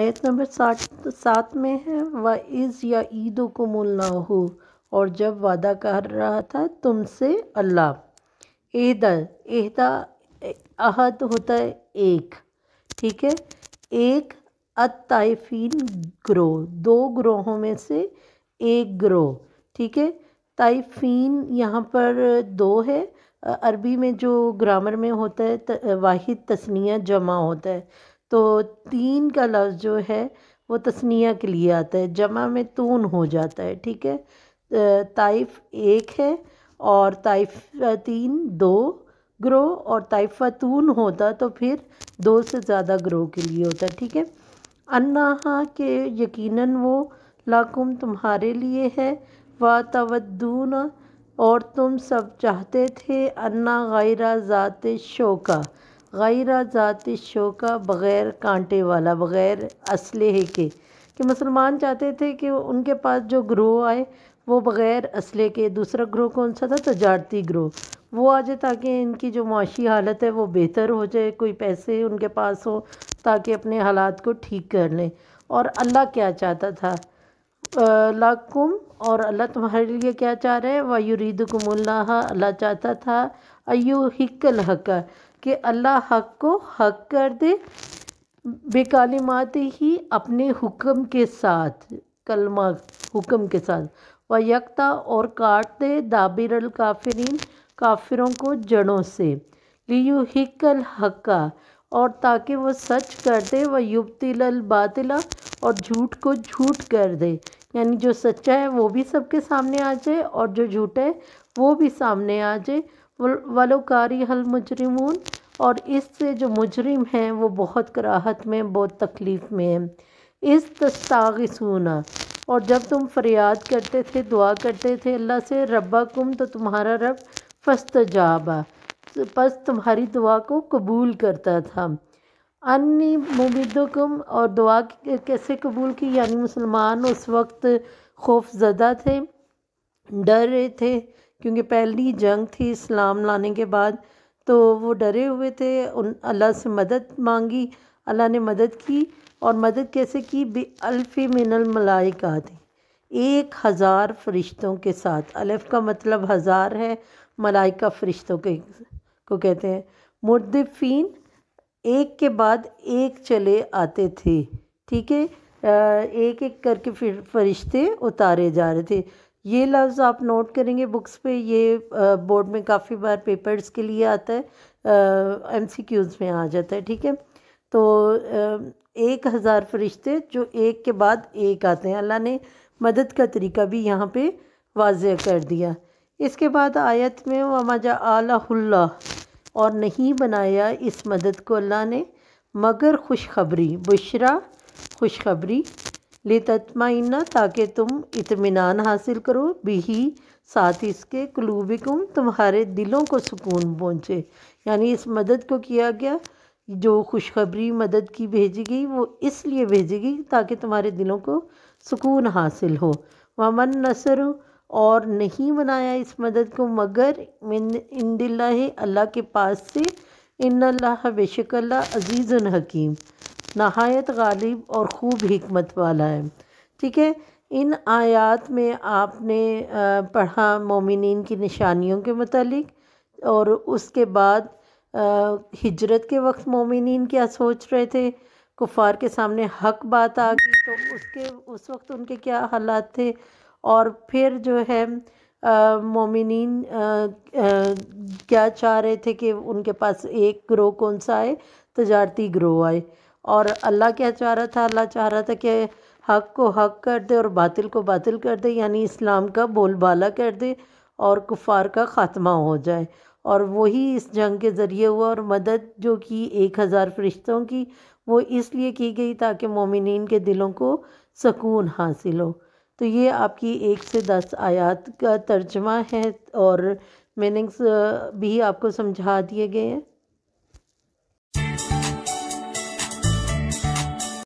आयत नंबर साठ सात में है व इज़ या ईदों को ना हो और जब वादा कर रहा था तुमसे अल्लाह एहदा एहदा अहद होता है एक ठीक है एक अतफ़ीन ग्रोह दो ग्रोहों में से एक ग्रोह ठीक है तयफ़ीन यहाँ पर दो है अरबी में जो ग्रामर में होता है वाहिद तस्निया जमा होता है तो तीन का लफ्ज़ जो है वो तस्निया के लिए आता है जमा में तून हो जाता है ठीक है ताइफ एक है और ताइफ तीन दो ग्रो और ताइफा तून होता तो फिर दो से ज़्यादा ग्रो के लिए होता ठीक है अन्ना के यकीनन वो लाकुम तुम्हारे लिए है व तवदून और तुम सब चाहते थे अन्ना गैरा ज़ात शोका गैर ज़ात शोका बग़ैर कांटे वाला बग़ैर असलहे के कि मुसलमान चाहते थे कि उनके पास जो ग्रोह आए वो बग़ैर असले के दूसरा ग्रोह कौन सा था तजारती ग्रोह वो आ जाए ताकि इनकी जो माशी हालत है वो बेहतर हो जाए कोई पैसे उनके पास हो ताकि अपने हालात को ठीक कर लें और अल्लाह क्या चाहता था लाकुम और अल्लाह तुम्हारे लिए क्या चाह रहे हैं कुमल्ला अल्लाह चाहता था अयु हिकल हक कि अल्लाह हक को हक कर दे बेकालिमात ही अपने हुक्म के साथ कलमा हुक्म के साथ व यकता और काट दे दाबिर काफरीन काफिरों को जड़ों से लियु हिकल हक्का और ताकि वो सच कर दे व युबतिल बातिला और झूठ को झूठ कर दे यानी जो सच्चा है वो भी सबके सामने आ जाए और जो झूठा है वो भी सामने आ जाए वलो कारी हल मुजरिमून और इससे जो मुजरिम हैं वो बहुत कराहत में बहुत तकलीफ़ में है इस तस्तागसूना और जब तुम फरियाद करते थे दुआ करते थे अल्लाह से रब्बा कुम तो तुम्हारा रब फस्त जाबा बस तुम्हारी दुआ को कबूल करता था अन्य मुबिदों को और दुआ कैसे कबूल की यानी मुसलमान उस वक्त खौफ जदा थे डर रहे थे क्योंकि पहली जंग थी इस्लाम लाने के बाद तो वो डरे हुए थे उन अल्लाह से मदद मांगी अल्लाह ने मदद की और मदद कैसे की बे अल्फ़ी मिनल कहा थी एक हज़ार फरिश्तों के साथ अलफ़ का मतलब हज़ार है मलाइका फ़रिश्तों के को कहते हैं मुर्दफ़ीन एक के बाद एक चले आते थे ठीक है एक एक करके फिर फरिश्ते उतारे जा रहे थे ये लफ्ज़ आप नोट करेंगे बुक्स पे ये बोर्ड में काफ़ी बार पेपर्स के लिए आता है एम सी क्यूज़ में आ जाता है ठीक है तो एक हज़ार फरिश्ते जो एक के बाद एक आते हैं अल्लाह ने मदद का तरीका भी यहाँ पे वाज कर दिया इसके बाद आयत में वमाजा आला और नहीं बनाया इस मदद को अल्लाह ने मगर खुशखबरी बुशरा खुशखबरी ले लेतमाइना ताकि तुम इतमान हासिल करो बिही साथ इसके कलूबिकुम तुम्हारे दिलों को सुकून पहुँचे यानी इस मदद को किया गया जो खुशखबरी मदद की भेजी गई वो इसलिए भेजी गई ताकि तुम्हारे दिलों को सुकून हासिल हो वमन नसर और नहीं बनाया इस मदद को मगर इन दिल्ला अल्लाह के पास से इन अल्लाह बेशक अज़ीज़ हकीम नहायत गालिब और ख़ूब हमत वाला है ठीक है इन आयात में आपने पढ़ा मोमिन की निशानियों के मतलब और उसके बाद हिजरत के वक्त मोमिन क्या सोच रहे थे कुफार के सामने हक बात आ गई तो उसके उस वक्त उनके क्या हालात थे और फिर जो है मोमिन क्या चाह रहे थे कि उनके पास एक ग्रोह कौन सा आए तजारती ग्रोह आए और अल्लाह क्या चाह रहा था अल्लाह चाह रहा था कि हक को हक कर दे और बातिल को बातिल कर दे यानी इस्लाम का बोलबाला कर दे और कुफार का ख़ात्मा हो जाए और वही इस जंग के ज़रिए हुआ और मदद जो कि एक हज़ार फरिश्तों की वो इसलिए की गई ताकि मोमिन के दिलों को सकून हासिल हो तो ये आपकी एक से दस आयात का तर्जमा है और मीनिंग्स भी आपको समझा दिए गए हैं